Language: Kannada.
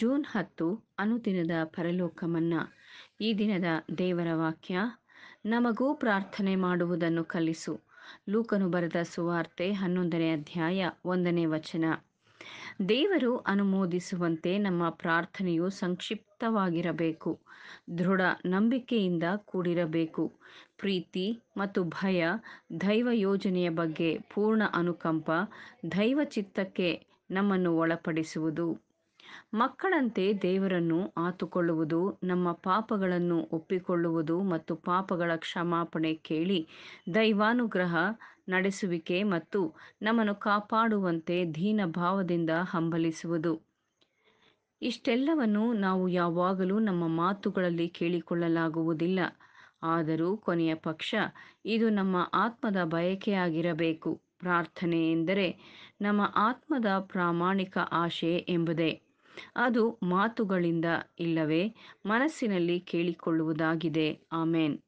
ಜೂನ್ ಹತ್ತು ಅನುದಿನದ ಪರಲೋಕಮನ್ನ ಈ ದಿನದ ದೇವರ ವಾಕ್ಯ ನಮಗೂ ಪ್ರಾರ್ಥನೆ ಮಾಡುವುದನ್ನು ಕಲಿಸು ಲೂಕನು ಬರೆದ ಸುವಾರ್ತೆ ಹನ್ನೊಂದನೇ ಅಧ್ಯಾಯ ಒಂದನೇ ವಚನ ದೇವರು ಅನುಮೋದಿಸುವಂತೆ ನಮ್ಮ ಪ್ರಾರ್ಥನೆಯು ಸಂಕ್ಷಿಪ್ತವಾಗಿರಬೇಕು ದೃಢ ನಂಬಿಕೆಯಿಂದ ಕೂಡಿರಬೇಕು ಪ್ರೀತಿ ಮತ್ತು ಭಯ ದೈವ ಯೋಜನೆಯ ಬಗ್ಗೆ ಪೂರ್ಣ ಅನುಕಂಪ ದೈವ ಚಿತ್ತಕ್ಕೆ ನಮ್ಮನ್ನು ಒಳಪಡಿಸುವುದು ಮಕ್ಕಳಂತೆ ದೇವರನ್ನು ಆತುಕೊಳ್ಳುವುದು ನಮ್ಮ ಪಾಪಗಳನ್ನು ಒಪ್ಪಿಕೊಳ್ಳುವುದು ಮತ್ತು ಪಾಪಗಳ ಕ್ಷಮಾಪಣೆ ಕೇಳಿ ದೈವಾನುಗ್ರಹ ನಡೆಸುವಿಕೆ ಮತ್ತು ನಮ್ಮನ್ನು ಕಾಪಾಡುವಂತೆ ದೀನ ಭಾವದಿಂದ ಹಂಬಲಿಸುವುದು ಇಷ್ಟೆಲ್ಲವನ್ನು ನಾವು ಯಾವಾಗಲೂ ನಮ್ಮ ಮಾತುಗಳಲ್ಲಿ ಕೇಳಿಕೊಳ್ಳಲಾಗುವುದಿಲ್ಲ ಆದರೂ ಕೊನೆಯ ಪಕ್ಷ ಇದು ನಮ್ಮ ಆತ್ಮದ ಬಯಕೆಯಾಗಿರಬೇಕು ಪ್ರಾರ್ಥನೆ ಎಂದರೆ ನಮ್ಮ ಆತ್ಮದ ಪ್ರಾಮಾಣಿಕ ಆಶೆ ಎಂಬುದೇ ಅದು ಮಾತುಗಳಿಂದ ಇಲ್ಲವೇ ಮನಸ್ಸಿನಲ್ಲಿ ಕೇಳಿಕೊಳ್ಳುವುದಾಗಿದೆ ಆಮೇನ್